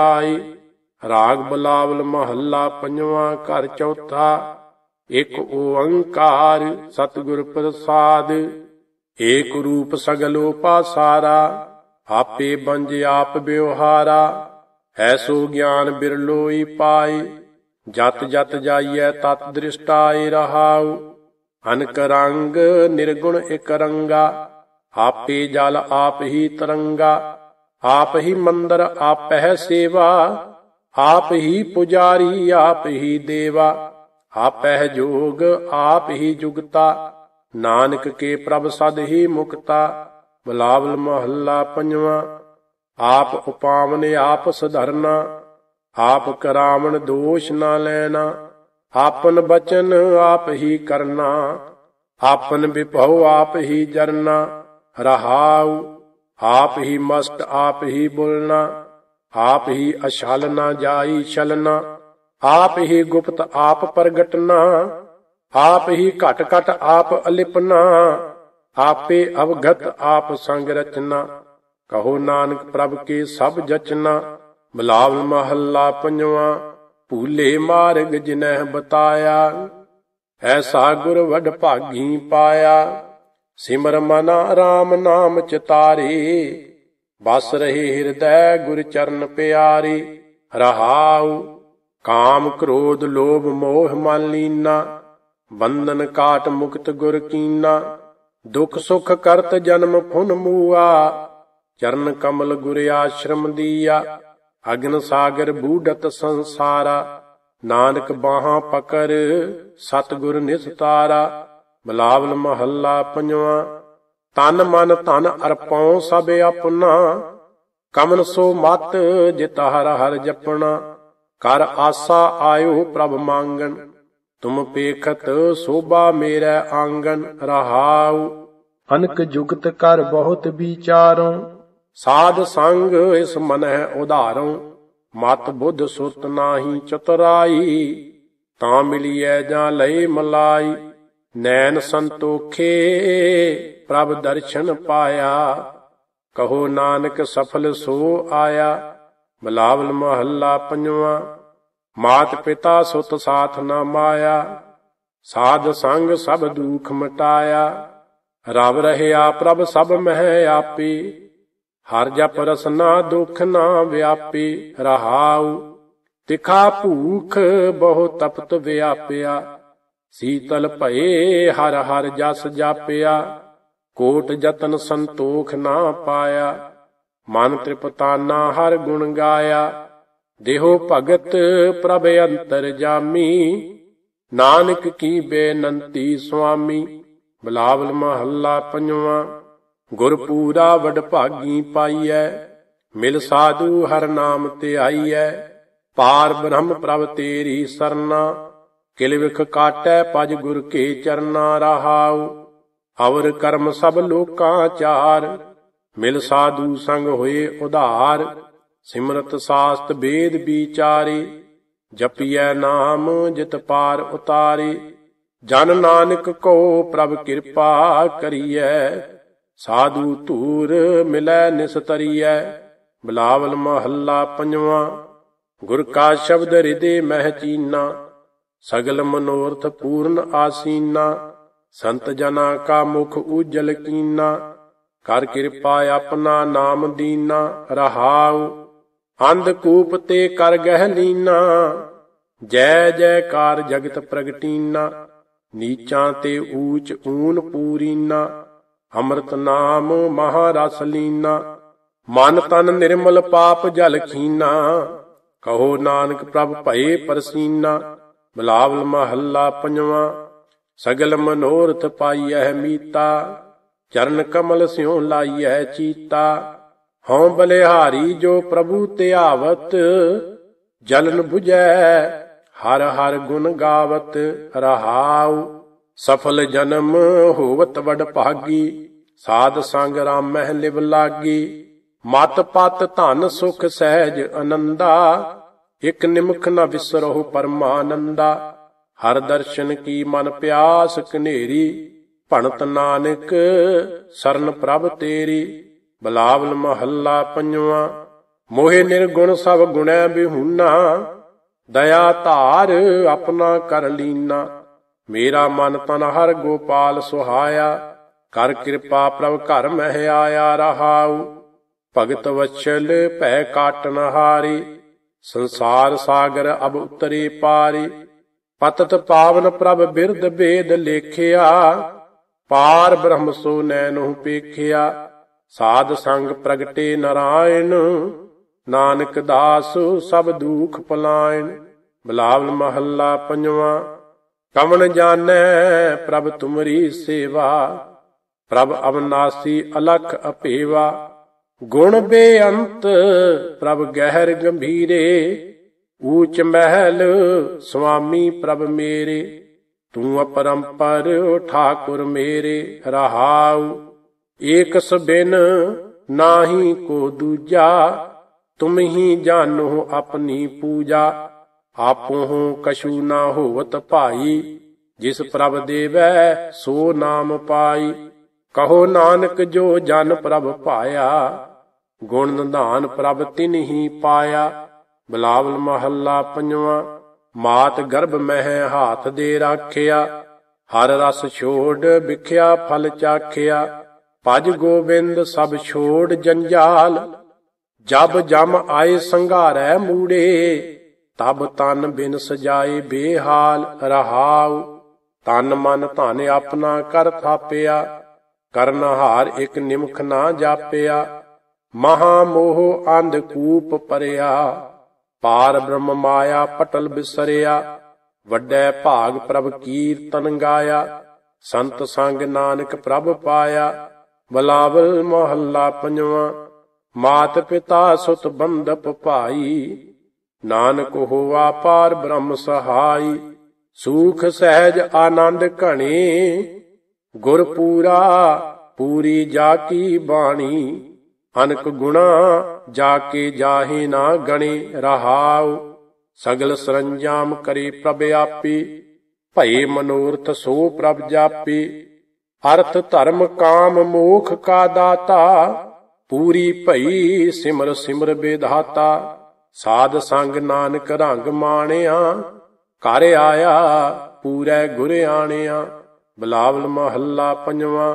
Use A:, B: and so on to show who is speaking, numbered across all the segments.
A: ਆਈ ਰਾਗ ਬਲਾਵਲ ਮਹੱਲਾ ਪੰਜਵਾਂ ਘਰ ਚੌਥਾ ਇੱਕ ਓੰਕਾਰ ਸਤਿਗੁਰ ਪ੍ਰਸਾਦ ਏਕ ਰੂਪ ਸਗਲ ਪਾਸਾਰਾ ਆਪੇ ਬੰਜ ਆਪ ਬਿਵਹਾਰਾ ਐਸੋ ਗਿਆਨ ਬਿਰਲੋਈ ਪਾਏ ਜਤ ਜਤ ਜਾਈਐ ਤਤ ਦ੍ਰਿਸ਼ਟਾਏ ਰਹਾਉ ਅਨਕ ਰੰਗ ਨਿਰਗੁਣ ਇਕ ਰੰਗਾ ਆਪੇ ਜਲ ਆਪ ਹੀ ਤਰੰਗਾ ਆਪ ਹੀ ਮੰਦਰ ਆਪਹਿ ਸੇਵਾ ਆਪ ਹੀ ਪੁਜਾਰੀ ਆਪ ਹੀ ਦੇਵਾ ਆਪਹਿ ਜੋਗ ਆਪ ਹੀ ਜੁਗਤਾ ਨਾਨਕ ਕੇ ਪ੍ਰਭ ਸਦ ਹੀ ਮੁਕਤਾ ਬਲਾਵਲ ਮਹੱਲਾ ਪੰਜਵਾਂ ਆਪ ਉਪਾਵਨ ਆਪ ਸਧਰਨਾ ਆਪ ਕਰਾਵਣ ਦੋਸ਼ ਨਾ ਲੈਣਾ ਆਪਨ ਬਚਨ ਆਪ ਹੀ ਕਰਨਾ ਆਪਨ ਵਿਭਉ ਆਪ ਹੀ ਜਰਨਾ ਰਹਾਉ ਆਪ ਹੀ ਮਸਤ ਆਪ ਹੀ ਬੁਲਣਾ ਆਪ ਹੀ ਅਛਲ ਨਾ ਜਾਈ ਛਲਨਾ ਆਪ ਹੀ ਗੁਪਤ ਆਪ ਪ੍ਰਗਟਨਾ ਆਪ ਹੀ ਘਟ ਘਟ ਆਪ ਅਲਿਪਨਾ ਆਪੇ ਅਵਗਤ ਆਪ ਸੰਗ ਰਚਨਾ ਕਹੋ ਨਾਨਕ ਪ੍ਰਭ ਕੇ ਸਭ ਜਚਨਾ ਬਲਾਵਲ ਮਹੱਲਾ ਪੰਜਵਾ ਭੂਲੇ ਮਾਰਗ ਜਿਨਹਿ ਬਤਾਇਆ ਐਸਾ ਗੁਰ ਵਡ ਭਾਗੀ ਪਾਇਆ ਸਿਮਰ ਮਨ ਆਰਾਮ ਨਾਮ ਚਿਤਾਰੀ ਬਸ ਰਹੀ ਹਿਰਦੈ ਗੁਰ ਚਰਨ ਪਿਆਰੀ ਰਹਾਉ ਕਾਮ ਕ੍ਰੋਧ ਲੋਭ ਮੋਹ ਮਨ ਲੀਨਾ ਬੰਧਨ ਕਾਟ ਮੁਕਤ ਗੁਰ ਕੀਨਾ ਦੁਖ ਸੁਖ ਕਰਤ ਜਨਮ ਫੁਨ ਮੂਆ ਚਰਨ ਕਮਲ ਗੁਰ ਆਸ਼ਰਮ ਦੀਆ ਅਗਨ ਸਾਗਰ ਬੂਢਤ ਸੰਸਾਰਾ ਨਾਨਕ ਬਾਹਾਂ ਪਕਰ ਸਤਗੁਰ ਨਿਸਤਾਰਾ ਬਲਾਵਲ ਮਹੱਲਾ ਪੰਜਵਾਂ ਤਨ ਮਨ ਧਨ ਅਰਪਉ ਸਭ ਆਪਣਾ ਕਮਨ ਸੋ ਮਤ ਜਿਤ ਹਰ ਹਰ ਜਪਣਾ ਕਰ ਆਸਾ ਆਇਓ ਪ੍ਰਭ ਮੰਗਣ ਤੁਮ ਪੇਖਤ ਸੋਭਾ ਮੇਰਾ ਆਂਗਨ ਰਹਾਉ ਅਨਕ ਜੁਗਤ ਕਰ ਬਹੁਤ ਵਿਚਾਰਉ ਸਾਧ ਸੰਗ ਇਸ ਮਨ ਹੈ ਉਧਾਰਉ ਮਤ ਬੁੱਧ ਸੁਤ ਨਾਹੀ ਚਤਰਾਈ ਤਾਂ ਮਿਲੀਐ ਜਾਂ ਲਈ ਮਲਾਈ ਨੈਣ ਸੰਤੋਖੇ ਪ੍ਰਭ ਦਰਸ਼ਨ ਪਾਇਆ ਕਹੋ ਨਾਨਕ ਸਫਲ ਸੋ ਆਇਆ ਮਲਾਵਲ ਮਹੱਲਾ ਪੰਜਵਾ ਮਾਤ ਪਿਤਾ ਸੁਤ ਸਾਥ ਨਾ ਮਾਇਆ ਸਾਧ ਸੰਗ ਸਭ ਦੁਖ ਮਟਾਇਆ ਰਵ ਰਹਿਆ ਪ੍ਰਭ ਸਭ ਮਹਿ ਆਪੀ ਹਰ ਜਪ ਰਸਨਾ ਦੁਖ ਨਾ ਵਿਆਪੀ ਰਹਾਉ ਤਿਖਾ ਭੂਖ ਬਹੁ ਤਪਤ ਵਿਆਪਿਆ ਸੀਤਲ ਭਏ ਹਰ ਹਰ ਜਸ ਜਾਪਿਆ ਕੋਟ ਜਤਨ ਸੰਤੋਖ ਨਾ ਪਾਇਆ ਮਨ ਤ੍ਰਿਪਤਾਨਾ ਹਰ ਗੁਣ ਗਾਇਆ ਦੇਹੋ ਭਗਤ ਪ੍ਰਭ ਅੰਤਰ ਜਾਮੀ ਨਾਨਕ ਕੀ ਬੇਨੰਤੀ ਸੁਆਮੀ ਬਲਾਵਲ ਮਹੱਲਾ ਪੰਜਵਾ ਗੁਰਪੂਰਾ ਵਡਭਾਗੀ ਵਡ ਭਾਗੀ ਪਾਈਐ ਮਿਲ ਸਾਧੂ ਹਰ ਨਾਮ ਤੇ ਆਈਐ ਪਾਰ ਬ੍ਰਹਮ ਪ੍ਰਭ ਤੇਰੀ ਸਰਨਾ ਕਿਲ ਵਿਖ ਕਾਟੈ ਪਜ ਗੁਰ ਕੇ ਚਰਨਾ ਰਹਾਉ ਅਵਰ ਕਰਮ ਸਭ ਲੋਕਾਂ ਚਾਰ ਮਿਲ ਸਾਧੂ ਸੰਗ ਹੋਏ ਉਧਾਰ ਸਿਮਰਤ ਸਾਸਤ ਬੇਦ ਵਿਚਾਰੇ ਜਪਿਐ ਨਾਮ ਜਿਤ ਪਾਰ ਉਤਾਰੇ ਜਨ ਨਾਨਕ ਕੋ ਪ੍ਰਭ ਕਿਰਪਾ ਕਰੀਐ ਸਾਧੂ ਧੂਰ ਮਿਲੈ ਨਿਸਤਰੀਐ ਬਲਾਵਲ ਮਹੱਲਾ ਪੰਜਵਾਂ ਗੁਰ ਕਾ ਸ਼ਬਦ ਹਿਰਦੇ ਮਹਿ ਚੀਨਾ ਸਗਲ ਮਨੋਰਥ ਪੂਰਨ ਆਸੀਨਾ ਸੰਤ ਜਨਾ ਕਾ ਮੁਖ ਉਜਲ ਕੀਨਾ ਕਰ ਕਿਰਪਾ ਆਪਣਾ ਨਾਮ ਦੀਨਾ ਰਹਾਉ ਅੰਧ ਕੂਪ ਤੇ ਕਰ ਗਹਿ ਲੀਨਾ ਜੈ ਜੈਕਾਰ ਜਗਤ ਪ੍ਰਗਟੀਨਾ ਨੀਚਾਂ ਤੇ ਊਚ ਊਨ ਪੂਰੀਨਾ ਅੰਮ੍ਰਿਤ ਨਾਮ ਮਹਾਰਸ ਲੀਨਾ ਮਨ ਤਨ ਨਿਰਮਲ ਪਾਪ ਜਲ ਖੀਨਾ ਕਹੋ ਨਾਨਕ ਪ੍ਰਭ ਭਏ ਪਰਸੀਨਾ ਮਲਾਵਲ ਮਹੱਲਾ ਪੰਜਵਾਂ ਸਗਲ ਮਨੋਰਥ ਪਾਈਐ ਮੀਤਾ ਚਰਨ ਕਮਲ ਸਿਉ ਲਾਈਐ ਚੀਤਾ ਹਉ ਬਲਿਹਾਰੀ ਜੋ ਪ੍ਰਭੂ ਧਿਆਵਤ ਜਲਨ 부ਜੈ ਹਰ ਹਰ ਗੁਣ ਗਾਵਤ ਰਹਾਉ ਸਫਲ ਜਨਮ ਹੋਵਤ ਵਡ ਭਾਗੀ ਸਾਧ ਸੰਗ ਰਾਮਹਿ ਲਿਵ ਲਾਗੀ ਮਤ ਪਤ ਧਨ ਸੁਖ ਸਹਿਜ ਅਨੰਦਾ ਇਕ ਨਿਮਖ ਨ ਵਿਸਰਹੁ ਪਰਮਾਨੰਦਾ ਹਰ ਦਰਸ਼ਨ ਕੀ ਮਨ ਪਿਆਸ ਕਨੇਰੀ ਭਣਤ ਨਾਨਕ ਸਰਨ ਪ੍ਰਭ ਤੇਰੀ ਬਲਾਵਲ ਮਹੱਲਾ ਪੰਜਵਾ ਮੋਹਿ ਨਿਰਗੁਣ ਸਭ ਗੁਣੈ ਬਿਹੂਨਾ ਦਇਆ ਧਾਰ ਆਪਣਾ ਕਰ ਲੀਨਾ ਮੇਰਾ ਮਨ ਤਨ ਹਰ ਗੋਪਾਲ ਸੁਹਾਇਆ ਕਰ ਕਿਰਪਾ ਪ੍ਰਭ ਘਰ ਮਹਿ ਆਇਆ ਰਹਾਉ ਭਗਤ ਵਛਲ ਭੈ ਕਾਟਨ ਹਾਰੀ ਸੰਸਾਰ ਸਾਗਰ ਅਬ ਉਤਰੇ ਪਾਰੇ ਪਤਤ ਪਾਵਨ ਪ੍ਰਭ ਬਿਰਦ ਭੇਦ ਲੇਖਿਆ ਪਾਰ ਬ੍ਰਹਮ ਸੋ ਨੈਨੁ ਪੇਖਿਆ ਸਾਧ ਸੰਗ ਪ੍ਰਗਟੇ ਨਰਾਇਣ ਨਾਨਕ ਦਾਸ ਸਭ ਦੁਖ ਪਲਾਇਣ ਬਲਾਵਲ ਮਹੱਲਾ ਪੰਜਵਾ ਕਵਣ ਜਾਣੈ ਪ੍ਰਭ ਤੁਮਰੀ ਸੇਵਾ ਪ੍ਰਭ ਅਵਨਾਸੀ ਅਲਖ ਅਪੇਵਾ ਗੁਣ ਬੇਅੰਤ ਪ੍ਰਭ ਗਹਿਰ ਗੰਭੀਰੇ ਊਚ ਮਹਿਲ ਸੁਆਮੀ ਪ੍ਰਭ ਮੇਰੇ ਤੂੰ ਅਪਰੰਪਰ ਠਾਕੁਰ ਮੇਰੇ ਰਹਾਉ ਏਕਸ ਬਿਨ ਨਾਹੀ ਕੋ ਦੂਜਾ ਤੁਮ ਹੀ ਜਾਣੋ ਆਪਣੀ ਪੂਜਾ ਆਪੋ ਹੋ ਕਛੂ ਨਾ ਹੋਵਤ ਭਾਈ ਜਿਸ ਪ੍ਰਭ ਦੇਵੈ ਸੋ ਨਾਮ ਪਾਈ ਕਹੋ ਨਾਨਕ ਜੋ ਜਨ ਪ੍ਰਭ ਪਾਇਆ ਗੁਣ ਨਿਧਾਨ ਪ੍ਰਭ ਤਿਨਹੀ ਪਾਇਆ ਬਲਾਵਲ ਮਹੱਲਾ ਪੰਜਵਾਂ ਮਾਤ ਗਰਭ ਮਹਿ ਹਾਥ ਦੇ ਰਾਖਿਆ ਹਰ ਰਸ ਛੋੜ ਵਿਖਿਆ ਫਲ ਚਾਖਿਆ ਪਜ ਗੋਬਿੰਦ ਸਭ ਛੋੜ ਜੰਜਾਲ ਜਬ ਜਮ ਆਏ ਸੰਘਾਰੈ ਮੂੜੇ ਤਬ ਤਨ ਬਿਨ ਸਜਾਏ ਬੇਹਾਲ ਰਹਾਉ ਤਨ ਮਨ ਧਨ ਆਪਣਾ ਕਰ ਥਾਪਿਆ ਕਰਨਹਾਰ ਇੱਕ ਨਿਮਖ ਨਾ ਜਾਪਿਆ ਮਹਾ ਮੋਹ ਅੰਧ ਕੂਪ ਪਰਿਆ ਪਾਰ ਬ੍ਰਹਮ ਮਾਇਆ ਪਟਲ ਬਿਸਰਿਆ ਵੱਡੇ ਭਾਗ ਪ੍ਰਭ ਕੀਰਤਨ ਗਾਇਆ ਸੰਤ ਸੰਗ ਨਾਨਕ ਪ੍ਰਭ ਪਾਇਆ ਬਲਾਵਲ ਮਹੱਲਾ ਪੰਜਵਾਂ ਮਾਤ ਪਿਤਾ ਸੁਤ ਬੰਦਪ ਭਾਈ ਨਾਨਕ ਹੋਵਾ ਪਾਰ ਬ੍ਰਹਮ ਸਹਾਈ ਸੂਖ ਸਹਿਜ ਆਨੰਦ ਘਣੀ ਗੁਰਪੂਰਾ ਪੂਰੀ ਜਾ ਕੀ ਬਾਣੀ ਅਨਕ ਗੁਣਾ ਜਾ ਕੇ ਜਾਹੇ ਨਾ ਗਣੇ ਰਹਾਉ ਸਗਲ ਸਰੰਜਾਮ ਕਰੇ ਪ੍ਰਭ ਆਪੀ ਭਏ ਮਨੋਰਥ ਸੋ ਪ੍ਰਭ ਜਾਪੀ ਅਰਥ ਧਰਮ ਕਾਮ ਮੋਖ ਕਾ ਦਾਤਾ ਪੂਰੀ ਭਈ ਸਿਮਰ ਸਿਮਰ ਬੇਧਾਤਾ ਸਾਧ ਸੰਗ ਨਾਨਕ ਰੰਗ ਮਾਣਿਆ ਕਰ ਆਇਆ ਪੂਰੇ ਗੁਰ ਆਣਿਆ ਬਲਾਵਲ ਮਹੱਲਾ ਪੰਜਵਾਂ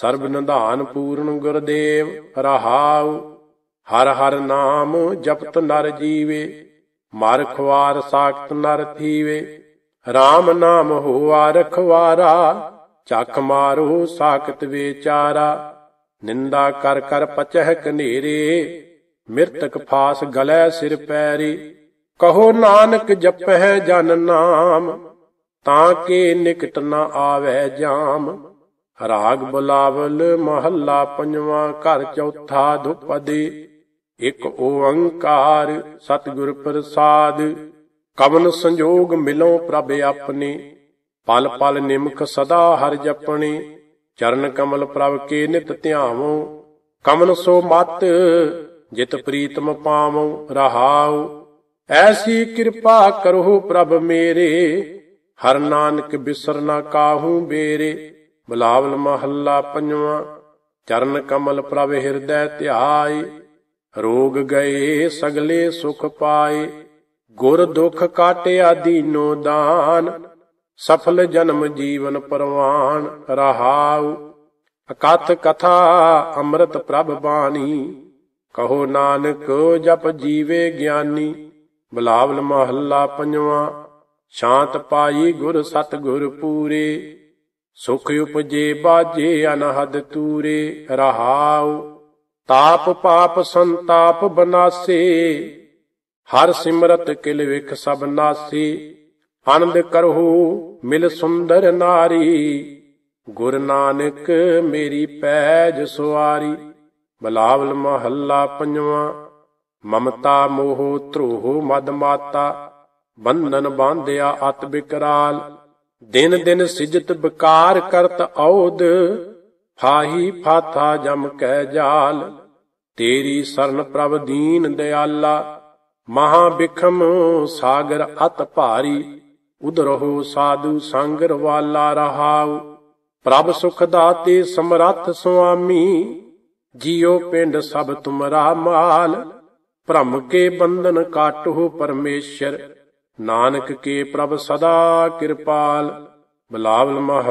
A: ਸਰਬ ਨਿਧਾਨ ਪੂਰਨ ਗੁਰਦੇਵ ਰਹਾਉ ਹਰ ਹਰ ਨਾਮ ਜਪਤ ਨਰ ਜੀਵੇ ਮਰ ਖਵਾਰ ਸਾਖਤ ਨਰ ਥੀਵੇ RAM ਨਾਮ ਹੋਆ ਰਖਵਾਰਾ ਚੱਖ ਮਾਰੂ ਸਾਖਤ ਵਿਚਾਰਾ ਨਿੰਦਾ ਕਰ ਕਰ ਪਚਹਿ ਕਨੇਰੇ ਮਿਰਤਕ ਫਾਸ ਗਲੇ ਸਿਰ ਪੈਰੀ ਕਹੋ ਨਾਨਕ ਜਪਹਿ ਜਨ ਨਾਮ ਤਾਂ ਕੇ ਨਿਕਟ ਨਾ ਆਵੇ ਜਾਮ ਰਾਗ ਬੁਲਾਵਲ ਮਹੱਲਾ ਪੰਜਵਾਂ ਘਰ ਚੌਥਾ ਦੁਪਦੇ ਇਕ ਓੰਕਾਰ ਸਤਿਗੁਰ ਪ੍ਰਸਾਦ ਕਵਨ ਸੰਜੋਗ ਮਿਲੋ ਪ੍ਰਭ ਆਪਣੇ ਪਲ ਪਲ ਨਿਮਖ ਸਦਾ ਹਰ ਜਪਣੇ ਚਰਨ ਕਮਲ ਪ੍ਰਭ ਕੇ ਨਿਤ ਧਿਆਵੋ ਕਮਨ ਸੋ ਮਤ ਜਿਤ ਪ੍ਰੀਤਮ ਪਾਵੋ ਰਹਾਉ ਐਸੀ ਕਿਰਪਾ ਕਰੋ ਪ੍ਰਭ ਮੇਰੇ ਹਰ ਨਾਨਕ ਬਿਸਰ ਨਾ ਕਾਹੂ ਬੇਰੇ ਬਲਾਵਲ ਮਹੱਲਾ ਪੰਜਵਾਂ ਚਰਨ ਕਮਲ ਪ੍ਰਭ ਹਿਰਦੈ ਧਿਆਈ ਰੋਗ ਗਏ ਸਗਲੇ ਸੁਖ ਪਾਏ ਗੁਰ ਦੁਖ ਕਾਟਿਆ ਦੀਨੋ ਦਾਨ ਸਫਲ ਜਨਮ ਜੀਵਨ ਪਰਵਾਨ ਰਹਾਉ ਅਕਥ ਕਥਾ ਅੰਮ੍ਰਿਤ ਪ੍ਰਭ ਬਾਣੀ ਕਹੋ ਨਾਨਕ ਜਪ ਜੀਵੇ ਗਿਆਨੀ ਬਲਾਵਲ ਮਹੱਲਾ ਪੰਜਵਾਂ ਸ਼ਾਂਤ ਪਾਈ ਗੁਰ ਸਤ ਗੁਰ ਪੂਰੇ ਸੁਖ ਉਪਜੇ ਬਾਜੇ ਅਨਹਦ ਤੂਰੇ ਰਹਾਉ ਤਾਪ ਪਾਪ ਸੰਤਾਪ ਬਨਾਸੇ ਹਰ ਸਿਮਰਤ ਕਿਲ ਵਿਖ ਸਭ ਨਾਸੀ ਆਨੰਦ ਕਰਹੁ ਮਿਲ ਸੁੰਦਰ ਨਾਰੀ ਗੁਰ ਨਾਨਕ ਮੇਰੀ ਪੈਜ ਸੁਆਰੀ ਬਲਾਵਲ ਮਹੱਲਾ ਪੰਜਵਾ ਮਮਤਾ ਮੋਹ ਧਰੋਹ ਮਦ ਮਾਤਾ ਬੰਧਨ ਬਾਂਧਿਆ ਅਤ ਬਿਕਰਾਲ ਦਿਨ ਦਿਨ ਸਿਜਤ ਬਕਾਰ ਕਰਤ ਔਦ ਫਾਹੀ ਫਾਥਾ ਜਮ ਕਹਿ ਜਾਲ ਤੇਰੀ ਸਰਨ ਪ੍ਰਭ ਦੀਨ ਦਿਆਲਾ ਮਹਾ ਬਿਖਮ ਸਾਗਰ ਅਤ ਭਾਰੀ ਉਧਰਹੁ ਸਾਧੂ ਸੰਗਰ ਵਾਲਾ ਰਹਾਉ ਪ੍ਰਭ ਸੁਖ ਦਾਤੇ ਸਮਰੱਥ ਸੁਆਮੀ ਜੀਉ ਪਿੰਡ ਸਭ ਤੁਮਰਾ ਮਾਲ ਭ੍ਰਮ ਕੇ ਬੰਧਨ ਕਾਟਹੁ ਪਰਮੇਸ਼ਰ ਨਾਨਕ ਕੇ ਪ੍ਰਭ ਸਦਾ ਕਿਰਪਾਲ ਬਲਾਵਲ ਮਹਲ